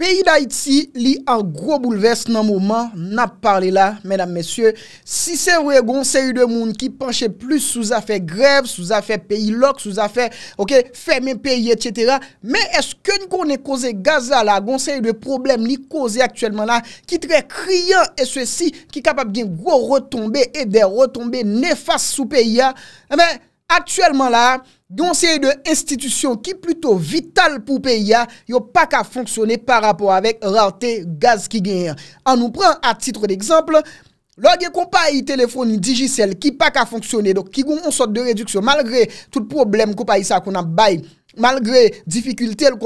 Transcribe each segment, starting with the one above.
peyi da iti li an gro bouleves nan mouman nan parle la, mèdam mèsyè, si se wè gonsè yu de moun ki panche plus souza fè grev, souza fè peyi lok, souza fè, ok, fèmen peyi, etc, mè eske n konè kose Gaza la, gonsè yu de problem li kose aktuellement la, ki tre kriyan e sè si, ki kapap gen gro retombe e de retombe nefas sou peyi la, mèmen, eh aktuellement la, yon seri de institisyon ki pluto vital pou peyi ya, yo pa ka fonksyonne par rapport avèk rarte gaz ki genyen. An nou pren a titre d'exemple, logye kompa yi telefoni dijisel ki pa ka fonksyonne, do ki goun on sot de redyksyon, malgre tout problem kompa yi sa konan bayi, malgre difikulte li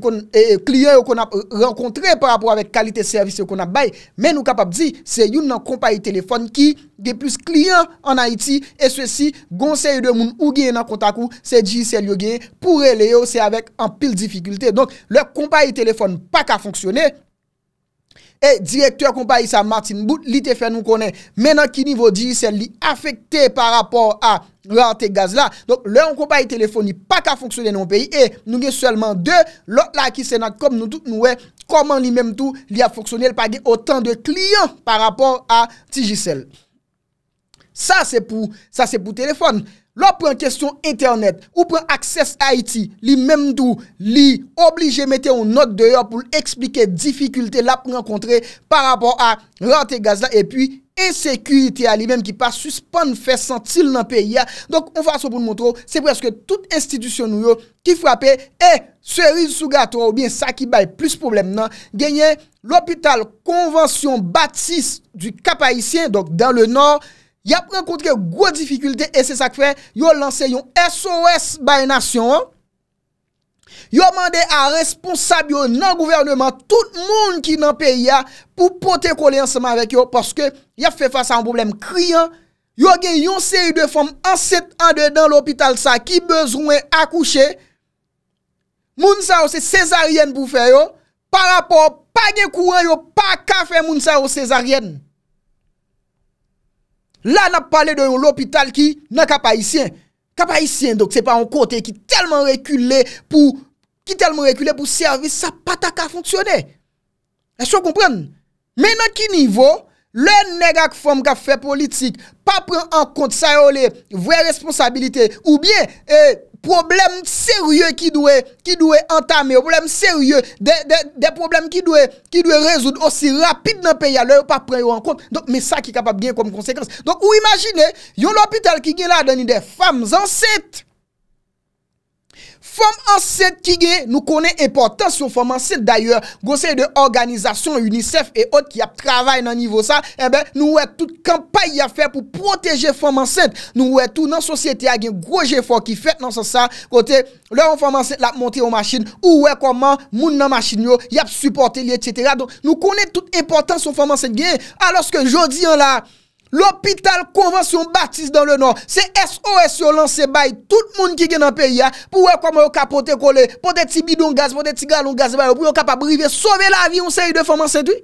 kon klien eh, eh, yo kon ap renkontre pa rapor avek kalite servise yo kon ap bay men nou kapap di se yon nan kompa yi telefon ki ge plus klien an Haiti e swesi gonsen yon demoun ou gen nan kontakou se di sel yo gen pou re le yo se avek an pil difikulte donk le kompa yi telefon pa ka fonksyone E direktyor kompany sa Martin Booth li te fè nou konen menan ki nivou DJSEL li afekte par rapport a lante gaz la. Donk lè an kompany telefon ni pa ka fonksyonen nou peyi e nou gen selman de lò la ki senan kom nou tout nou wè koman li menm tou li a fonksyonel pa gen otan de kliyon par rapport a DJSEL. Sa se pou telefon nou. Lò pren kestyon internet, ou pren akses Haiti, li memdou, li oblige mette yon not deyo pou l'explike difficulte la pou renkontre par rapport a rente gaz la. E puis, e sekurite a li menm ki pa suspon fè sentil nan peyi ya. Donk, ou fwa sopoun moun tro, se preske tout institusyon nou yo ki fwape, e, se rizou gato ou bien sa ki bay plus problem nan. Genye, l'opital konwansyon batis du kapayisyen, donk, dan le nor. ya pren kontre gwo difficulte e se sak fe, yo lanse yon SOS bay nasyon yo mande a responsab yo nan gouvernement, tout moun ki nan pe ya pou pote kole anseman vek yo, poske ya fe fasa an boblem krian, yo gen yon seri de fom anset ande dan l'opital sa ki bezwen akouche moun sa ou se sezarien pou fe yo pa rapor pa gen kouan yo pa ka fe moun sa ou sezarien La nan pale de yon l'opital ki nan kapayisyen. Kapayisyen doke se pa yon kote ki telman rekule pou... Ki telman rekule pou serve sa pataka fonksyone. E so kompren. Men nan ki nivou, le negak fom ka fe politik, pa pren an kont sa yon le vwe responsabilite ou bien... Eh, Problèmes sérieux qui doit qui doit entamer, problèmes sérieux, des problèmes qui doit qui doit résoudre aussi rapidement dans le pays, alors pas prendre en compte. Donc mais ça qui est capable de comme conséquence. Donc vous imaginez, y a l'hôpital qui gagne là dedans des femmes enceintes Form Ancet ki gen, nou konen importans yon Form Ancet d'ayor, gosey de organizasyon, UNICEF et ot ki ap travay nan nivou sa, nou wè tout kampay yon fè pou proteje Form Ancet, nou wè tout nan sosyete agen, gros jè fò ki fèt nan sò sa, kote, lè yon Form Ancet lè ap monte yon machin, ou wè koman, moun nan machin yon, yap supporte li, etc. Nou konen tout importans yon Form Ancet gen, alòs ke jodi yon la... L'opital konvansyon batis dan le nor, se SOS yon lanse bay, tout moun ki gen nan peyi ya, pou wè kwa mè yon kapote kole, pote ti bidon gaz, pote ti galon gaz, pote ti galon gaz, pou yon kapa brive, sove la vi yon seri de foman seti.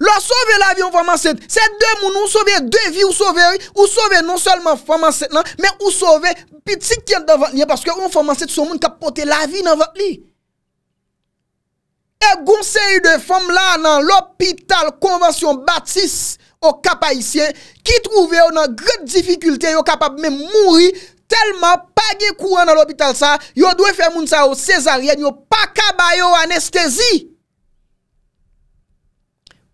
Lò sove la vi yon foman seti, se dè moun yon sove de vi yon sove yon, yon sove non selman foman seti nan, mè yon sove piti kent nan vat li, yon foman seti sou moun kapote la vi nan vat li. E gounse yu de fom la nan l'hôpital konvansyon batis O kapayisyen Ki trouve yo nan grede difikultè Yo kapab mè mouri Telman pa ge kouan nan l'hôpital sa Yo dwe fè moun sa yo sezaryen Yo pa kaba yo anestèzi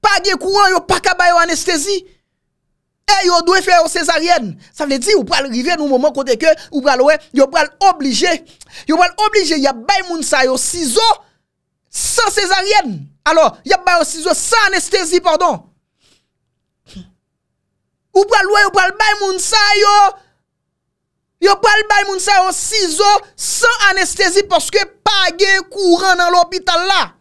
Pa ge kouan yo pa kaba yo anestèzi E yo dwe fè yo sezaryen Sa vle di ou pral rive nou moun moun kote ke Ou pral we Yo pral oblige Yo pral oblige Ya bay moun sa yo cizo sans césarienne. Alors, il y a aussi sans anesthésie, pardon. Ou pral ou pral bay moun yo. Yo bay moun sa yo ciseau sans anesthésie parce que pas de courant dans l'hôpital là.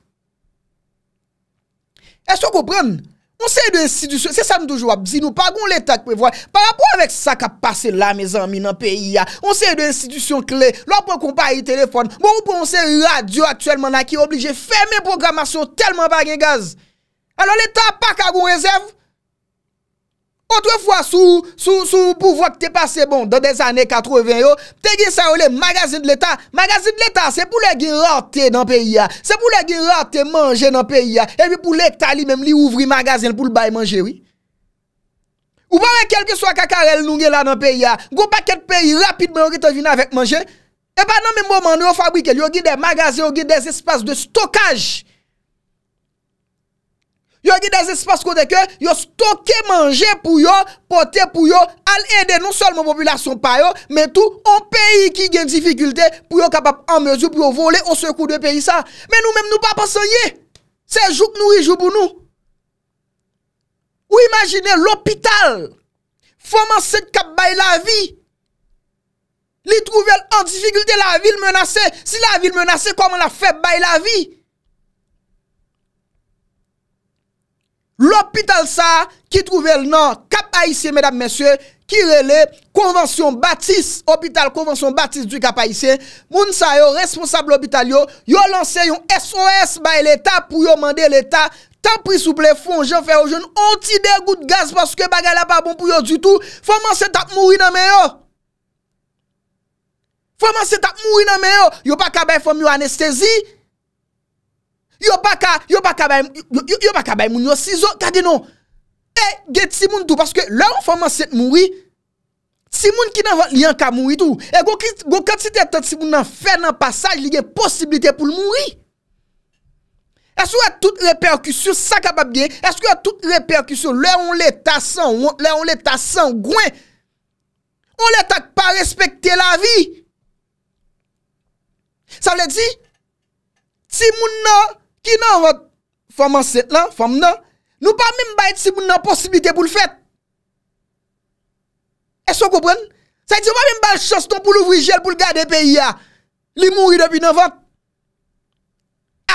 Est-ce que vous comprenez Onseye de institusyon, se sa mdouj wap, zinou pa goun letak pe voy, para pou avek sa ka pase la mezan mi nan peyi ya, onseye de institusyon kle, lò pou kompa yi telefon, moun pou onseye radio aktuel man a ki oblije, fèmè programasyon telman bagen gaz, alò letak pa ka goun rezerv, Kontre fwa sou pou vwa ki te pase bon, do de zane 80 yo, te ge san ou le magazin de l'Etat, magazin de l'Etat se pou le ge rote nan peyi ya, se pou le ge rote manje nan peyi ya, e bi pou le ki ta li mem li ouvri magazin pou l'bay manje, oui. Ou ba we kelke so akakare lounge la nan peyi ya, gwo paket peyi rapidmen ou ge te vina vek manje, e ba nan mè mwoman nou yo fabrike, yo ge de magazin, yo ge de espase de stokaj, Yo ki da se spas kote ke, yo stoke manje pou yo, pote pou yo, al enden nou sol moun populasyon pa yo, men tou an peyi ki gen difikulte pou yo kapap an mezo pou yo vole ou sekou de peyi sa. Men nou menm nou pa pansoye, se jouk nou yi jouk pou nou. Ou imagine l'opital, foman se kap bay la vi, li trouvel an difikulte la vil menase, si la vil menase koman la feb bay la vi. L'opital sa ki trouvel nan Kap Aisyen, mèdap mèsyen, ki rele, konvansyon batis, opital konvansyon batis du Kap Aisyen, moun sa yo responsable opital yo, yo lanse yon SOS bay l'Etat pou yo mande l'Etat, ta prisouple fonjon ferrojon, anti degout gaz paske bagay la pa bon pou yo du tout, fòman se tak moui nan mè yo. Fòman se tak moui nan mè yo, yo pa kabay fòm yo anestesi, Yo baka, yo baka bay moun yo, si zo kade nou, e, ge timoun tou, paske lè ou foman set moun wè, timoun ki nan vòt liyan ka moun wè tou, e, gò kèt si te tèt timoun nan fè nan pasaj, li gen posibilite pou lè moun wè. E sou a tout reperkusyon, sa kapab gen, e sou a tout reperkusyon, lè ou lè ta san, lè ou lè ta san, gwen, ou lè tak pa respekte la vi. Sa wè di, timoun nou, Ki nan vat foman set nan, foman nan, nou pa mim ba et si pou nan posibilite pou l fèt. E so koupen? Sa ti wap mim ba l chaston pou l ouvri jel pou l gade peyi ya. Li mou yi depi nan vat.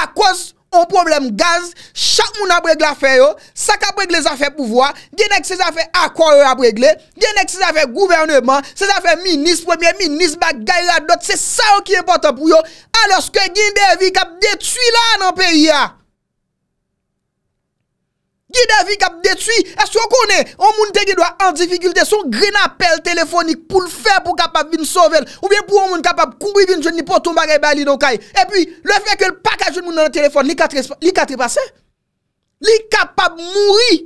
A kouz fomen. On problem gaz, chak moun a bregle a fè yo, sa ka bregle zafè pouvoa, genèk se zafè akwa yo a bregle, genèk se zafè gouvernement, se zafè minis, premier, minis, bagay, adot, se sa yo ki important pou yo, aloske ginde evi kap detuy la nan periya. Li davi kap detui, e si yo kone, an moun te gido a an difigil de son green apel telefonik pou l fe pou kapap vin sovel, ou bien pou an moun kapap koubi vin, jen li pou tombare bali donkaye. E pi, le fe ke l pakajoun moun nan telefon, li ka trepase. Li kapap mouri.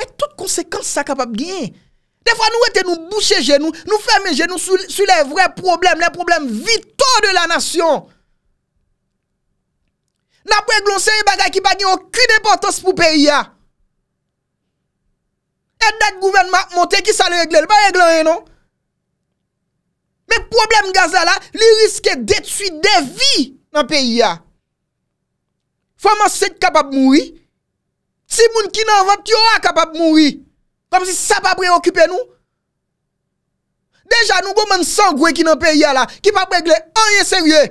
Me tout konsekans sa kapap gine. De fwa nou ete nou boucher genou, nou ferme genou sou le vre problem, le problem vitou de la nasyon. nan preglonsen y bagay ki bagi yon kri depotos pou peyi ya. Et dat gouvenman monte ki sa le regle, le pa regle enon. Mek problem gazala, li riske detui de vi nan peyi ya. Fwa man se kapap moui, si moun ki nan vant yon a kapap moui, kom si sa pa preokipe nou. Deja nou gomen sangwe ki nan peyi ya la, ki pa pregle enye serye.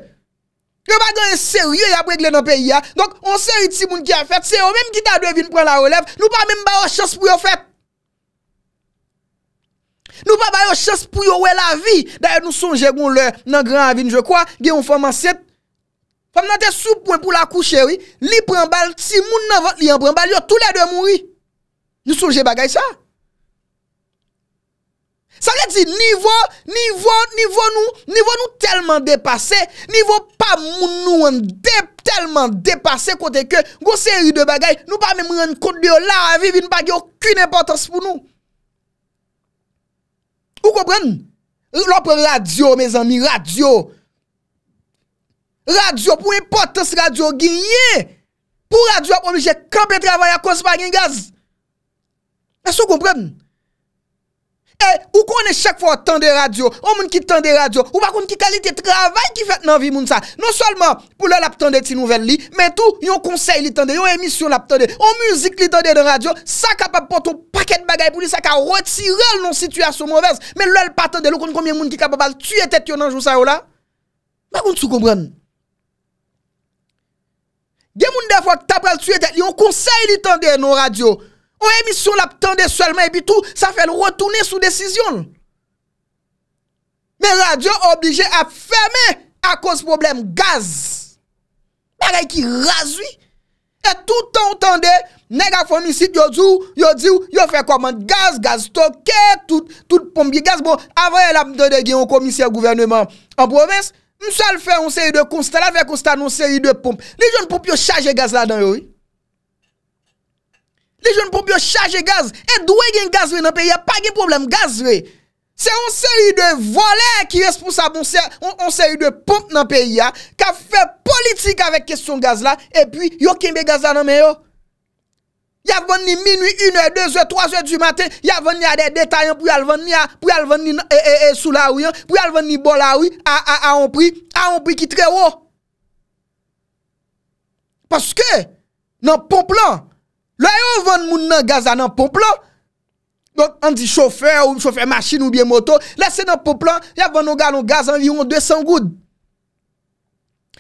Yo bagan yon seri yo ya bregle nan peyi ya. Donk, yon seri ti moun ki a fet, se yo menm ki ta devin pren la relev, nou pa menm ba yo chas pou yo fet. Nou pa ba yo chas pou yo we la vi, daye nou sonje goun lè nan gran avin, je kwa, ge yon foman set. Foman nan te sou pwen pou la kou cheri, li pren bal, ti moun nan vot, li en pren bal, yo tou le de moun ri. Nou sonje bagay sa. Sa re di, nivou, nivou, nivou nou, nivou nou telman depase, nivou pa moun nou an, telman depase kote ke, gose yi de bagay, nou pa mè mwen konde yo la, aviv, yi nou pa ge okun importans pou nou. Ou kompren? Lopre radio, mè zanmi, radio. Radio pou importans radio genye. Pou radio pou mè jè kampè travaya konspa genye gaz. Mè sou kompren? Eh, ou konen chak fwa tan de radyo, ou moun ki tan de radyo, ou bakoun ki kalite travay ki fet nan vi moun sa. Non solman pou lèl ap tan de ti nouvel li, men tou yon konsey li tan de, yon emisyon ap tan de, yon müzik li tan de nan radyo, sa kapap poto paket bagay pou li sa ka retirel nan situasyon mouvez. Men lèl pa tan de, lèl konen konye moun ki kapap al tuye tet yon anjou sa yo la. Bakoun sou kombran. Gen moun defwa tapal tuye tet, yon konsey li tan de nan radyo. On emisyon la ptande solman e bitou, sa fèl rotounen sou desisyon. Men radio oblije a fèmen a kos problem gaz. Mwagay ki razwi. E tout an tande, nega fonisit yo diw, yo diw, yo fè koman gaz, gaz tokè, tout pompi gaz. Bon, avoye la mdode gen yon komisyon gouvernement an provins, msal fè yon seri de konstan, la fè konstan yon seri de pomp. Li joun pou pyo chaje gaz la dan yoye. Li joun pou biyo chaje gaz. E dwe gen gaz we nan peyi ya, pa gen problem gaz we. Se on se yu de volè ki res pou sa bon ser, on se yu de pomp nan peyi ya, ka fe politik avek kesyon gaz la, e pi yo kenbe gaz la nan men yo. Ya ven ni minu, 1 e 2 e 3 e du maten, ya ven ni ade detayan, pou yal ven ni a, pou yal ven ni e e e sou la ou yan, pou yal ven ni bol la ou, a a a a on pri, a a on pri ki tre wo. Paske, nan pomp lan, Lè yon vende moun nan gaz nan pomplon, donk anti-chauffeur ou chauffeur machine ou biye moto, lè se nan pomplon, yon vende nan gaz nan liyon 200 goud.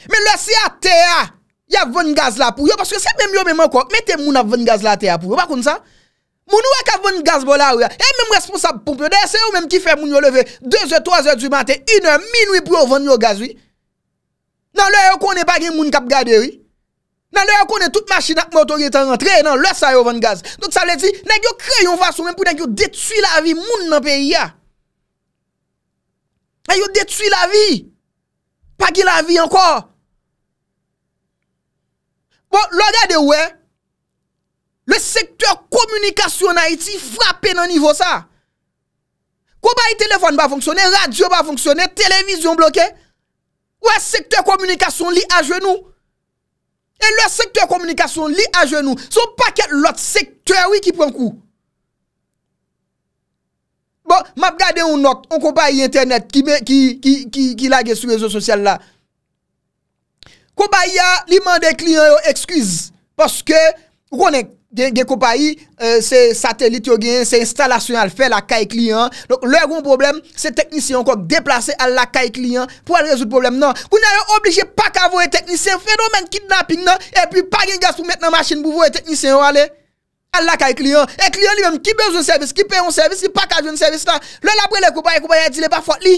Mè lè se yon teya, yon vende gaz la pou, yon paske se mèm yon mèman kwa, mète moun ap vende gaz la teya pou, yon pa koun sa. Moun yon wèk ap vende gaz bol la ou, yon e mèm responsab pou, lè se yon mèm ki fè moun yon leve, 2 ou 3 ou 3 ou, 1 ou 1000 ou, pou yon vende yon gaz ou. Nan lè yon konen pa gen moun kap gade ou, yon. Nan lè yon konen tout machinak motori tan rentre, nan lè sa yon van gaz. Donk sa lè di, nan yon krey yon vasou men pou nan yon detui la vi moun nan peyi ya. Nan yon detui la vi. Pagi la vi anko. Bon, lò gade wè, lè sektèr komunikasyon na iti frape nan nivou sa. Kou ba yon telefon ba fonksyone, radyo ba fonksyone, televizyon bloke, wè sektèr komunikasyon li a jenou. E lò sektèr komunikasyon li a jenou. Sò pa kè lòt sektèri ki pren kou. Bon, map gade ou not. Ou kopay internet ki lage sou rezo sosyal la. Kopay ya li mande klien yo ekskwiz. Poske, konek. Gen kopayi, euh, se satelit yo gen, se instalasyon al fe lakay kliyon. Lekon problem, se teknisyon kon deplase al lakay kliyon pou al rezout problem nan. Koun a yon oblije pak avoye teknisyon, fe do men kidnapping nan, e pi pag gen gas pou met nan masjin pou avoye teknisyon al lakay kliyon. E kliyon li menm ki bejoun servis, ki peyon servis, li pak avyon servis nan. Lekon la brele, kopayi, kopayi, di le pa fote li.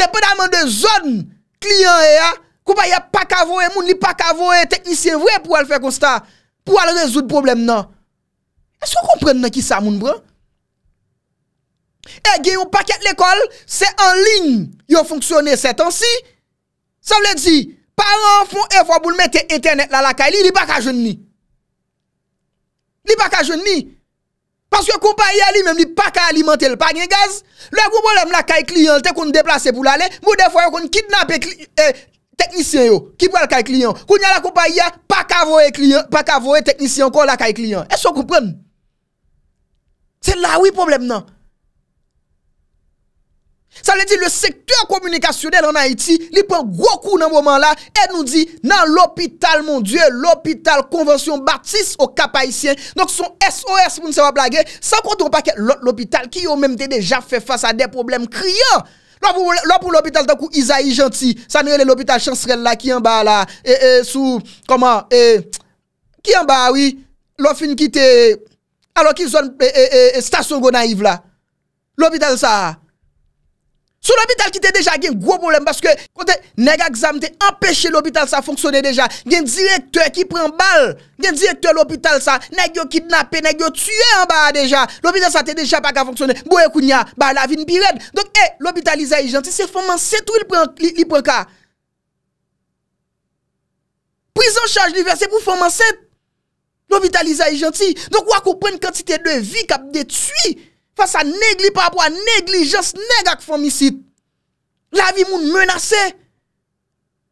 Depen amen de zon, kliyon e ya, kopayi ya pak avoye moun li, pak avoye teknisyon, pou al fe konsta. pou al rezout problem nan. Esti ou kompren nan ki sa moun bran? E eh, gen yon paket l'ekol, se en lin yon fonksyonne setan si, sa vle di, par an fon e fwa bou l'mete internet la lakay li, li baka joun ni. Li baka joun ni. Paske kompanya li mèm li baka alimentel pa gen gaz, lèk ou bolèm lakay kliyantè kon deplase pou l'alè, mou defo yon kon kitnapè kliyantè, Teknisyen yo, ki pou al kal kliyon. Koun ya la koupa ya, pa kavoye teknisyen kon la kal kliyon. E so koupen? Se la oui problem nan? Sa le di, le sektur komunikasyonel an Haiti, li pou an gwo kou nan mwaman la, e nou di, nan l'hopital moun die, l'hopital konwensyon batis o kapayisyen, nok son SOS moun sewa plage, sa konton pa ke l'hopital ki yo menmte deja fe fasa de problem kriyon. Lò pou lòbita l'dan kou izayi janti, sa nou yon lòbita chansrel la ki yon ba la, e e sou, koman, e, ki yon ba, oui, lò fin kite, alò ki zon e e e stasyon go naiv la. Lòbita l'sa a. Sou l'hôpital ki te deja gen gro problem baske kontè neg a exam te empèche l'hôpital sa fonksone deja. Gen direktor ki pren bal, gen direktor l'hôpital sa, neg yo kidnape, neg yo tue an ba deja. L'hôpital sa te deja baka fonksone, boye kounya, ba la vin bi red. Donk e, eh, l'hôpital lisa yi janti, se foman 7 ou li pren ka? Pris an chanj l'hiver, se pou foman 7. L'hôpital lisa yi janti, donk wak ou pren kantite de vi kap de tui. Fasa negli pa apwa, negli jos neg ak fomisit. La vi moun menase.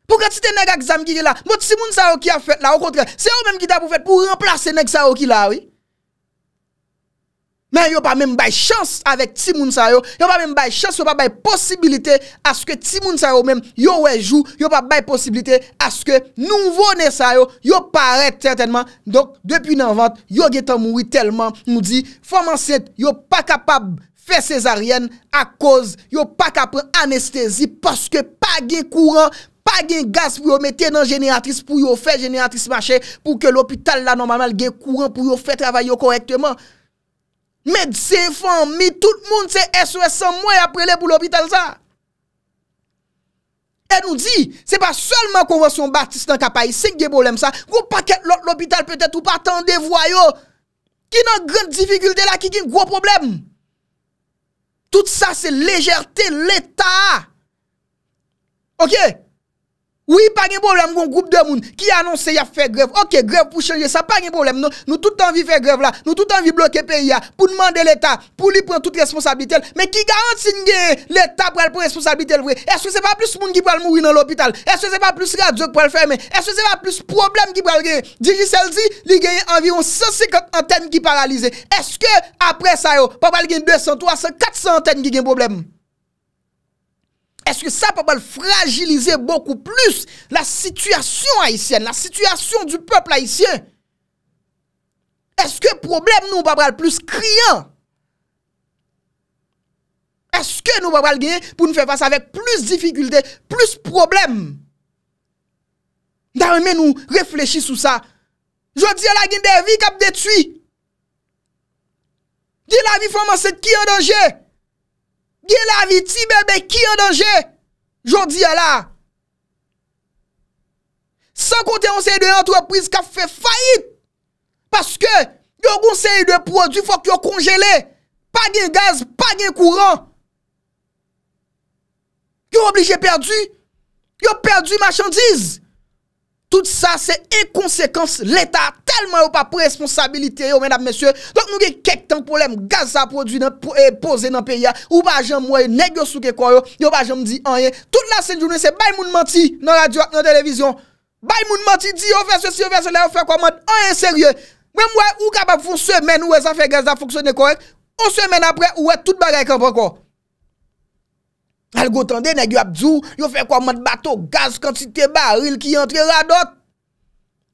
Pou kat si te neg ak zam gire la, mwot si moun sa yo ki a fet la, ou kontre, se yo menm ki da pou fet pou remplase neg sa yo ki la, oui. Yon pa mèm bay chans avèk ti moun sa yo Yon pa mèm bay chans, yon pa bay posibilite Aske ti moun sa yo mèm, yon wè jou Yon pa bay posibilite Aske nouvo nè sa yo Yon pa arè tèl tèlman Dok, depi nan vant, yon gè tan moui tèlman Mou di, fòman sèt, yon pa kapab Fè Césarienne, akòz Yon pa kapè anestèsi Paske pa gen kouran Pa gen gas pou yon metè nan jenéatris Pou yon fè jenéatris machè Pou ke l'hôpital la normal mal gen kouran Pou yon fè travè yon korektèman Med se fan mi, tout moun se SOS san mwen apre le pou l'hobital sa. E nou di, se pa solman konvonsyon batis nan kapayi, se ge bolem sa, ou pa ket l'hobital petet ou pa tende vwayo, ki nan gwen divigulte la ki gen gwo problem. Tout sa se lejerte l'Etat. Ok? Oui, pas de problème, un groupe de monde qui annonce qu'il a fait grève. Ok, grève pour changer ça, pas de problème. Non. Nous tout envie de faire grève là, nous tout envie temps vivons bloquer pays pour demander l'État, pour lui prendre toute responsabilité. Mais qui garantit que l'État prend la responsabilité Est-ce que ce n'est pas plus de monde qui peut mourir dans l'hôpital Est-ce que ce n'est pas plus radio qui peut le fermer Est-ce que ce n'est pas plus de problème qui peut le gagner Digicel il gagne environ 150 antennes qui paralysées. Est-ce que après ça, il n'y a pas 200, 300, 400 antennes qui ont problème Eske sa papal fragilize boku plus la sityasyon Haitien, la sityasyon du pepl Haitien? Eske problem nou papal plus kriyan? Eske nou papal gen pou nou fe fasa vek plus difikulte, plus problem? Darme nou reflechi sou sa. Jodi ala gen devik ap detui. Di la vi foman se ki an denje? E! Yè la vitime be ki yon danje? Jou di yon la. San konte yon se yon entreprise ka fè fayit. Paske yon goun se yon produ fòk yon kongelè. Pa gen gaz, pa gen kouran. Yon oblijè perdu. Yon perdu machandiz. tout sa se ekonsekans l'Etat telman yo pa pwesponsabilite yo men ap mesye. Dok nou ge kek tan problem gaz a prodwi nan pou e eh, pose nan perya ou pa jem mwen negyo souke kwa yo yo pa jem di anye. Tout la senjounen se bay moun manti nan radio ak nan televizyon. Bay moun manti di yo fè se si yo fè se lè yo fè kwa manti anye serye. Mwen mwen ou ka bap foun semen ou e zan fè gaz a foksyone kwa ek ou semen apre ou e tout bagay kanpon kwa. Al go tande, neg yo ap dzou, yo fe kwa mat bato gaz kan ti te baril ki yi antre radot.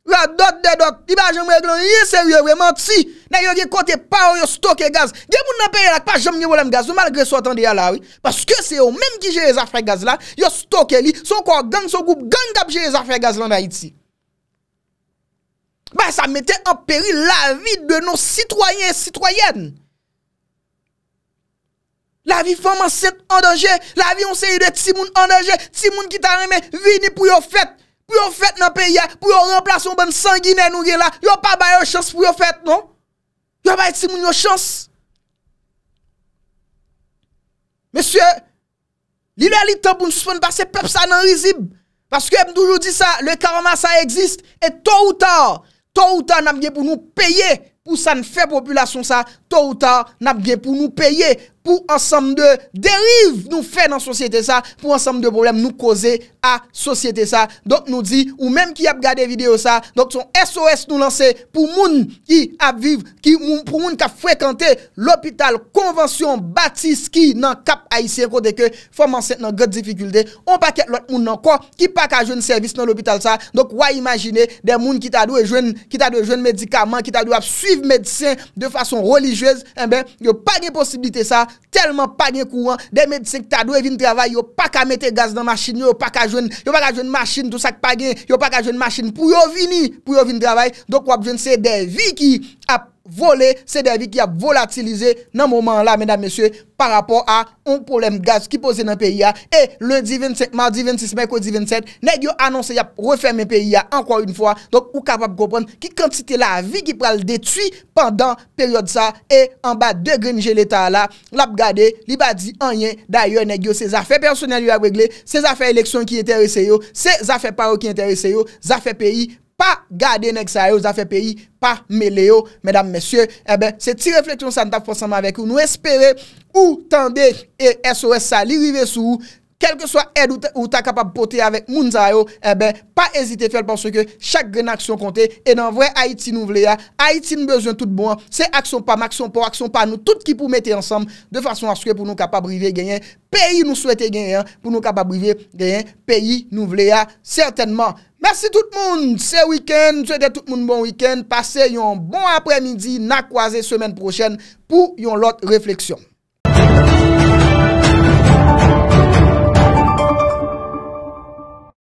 Radot de dot, di ba jen mwe glan yi seryeve man ti, neg yo gen kote pa yo stoke gaz. Gen moun nan peri la ki pa jen mwen wolem gaz, yo malgre so tande ya la, baske se yo menm ki je e zafre gaz la, yo stoke li, son kwa gang, son group gang kap je e zafre gaz lan da iti. Ba sa mette an peri la vi de nou sitwoyen sitwoyen. La vi fèm an sèk an dèjè, la vi an sè yè de tsi moun an dèjè, tsi moun ki tan remè, vini pou yo fèt, pou yo fèt nan peyè, pou yo remplas yon ban sangine nou gè la, yo pa baye yon chans pou yo fèt, non? Yo baye tsi moun yon chans? Mèsyè, li lè li tan pou nou souspon basè pep sa nan rizib, paske mdoujou di sa, le karama sa eksist, et tò ou tò, tò ou tò nam gè pou nou peyè, pou sa n'fè populasyon sa, tò ou tò nam gè pou nou peyè, pou sa n'fè populasyon sa, pou ansam de deriv nou fe nan sosyete sa, pou ansam de problem nou koze a sosyete sa. Donk nou di, ou menm ki ap gade video sa, donk son SOS nou lanse pou moun ki ap vive, pou moun ki ap frekante l'opital Konvansyon Batiski nan kap Aisyen koteke, fomanse nan gade difikulte, ou paket lout moun nan ko, ki pak a jwen servis nan l'opital sa. Donk waj imagine, den moun ki ta dou jwen medikaman, ki ta dou ap suyve medisyen de fason religyez, yon pa gen posibilite sa, Telman pa gen kou an Deme disen ki ta dwe vin travay Yo pa ka mette gaz nan masin Yo pa ka jwen masin Yo pa ka jwen masin Pou yo vini Pou yo vini travay Dok wap jwen se de vi ki ap voler se dervi ki ap volatilize nan mouman la, medan mesye, par rapport a on problem gaz ki pose nan peyi ya, e le 10-27, ma 10-26, meko 10-27, negyo anonsen yap refermen peyi ya, ankwa un fwa, donk ou kapap koupon ki kantite la vi ki pral detui pandan peryode sa, e an ba degrenje leta la, lap gade, li ba di anyen, dayo negyo se zafè personel yo a wègle, se zafè eleksyon ki enterese yo, se zafè paro ki enterese yo, zafè peyi, pa gade nèk zayou zafè peyi, pa me leyo, mèdame, mèsyè, e bè, se ti refleksyon san taf pwosanman avèk, ou nou espere, ou tande, e SOS sa li rive sou, kel ke soa ed ou ta kapab pote avèk moun zayou, e eh bè, pa ezite fèl pwosanman, chak gen aksyon kontè, e nan vwè Haiti nou vle ya, Haiti nou bezwen tout bon, se aksyon pa, m'aksyon pa, aksyon pa, nou tout ki pou mette ansam, de fason aske pou nou kapab rive genyen, peyi nou souwete genyen, pou nou Bersi tout moun, se wikend, jwede tout moun bon wikend, pase yon bon apremidi na kwaze semen prochen pou yon lot refleksyon.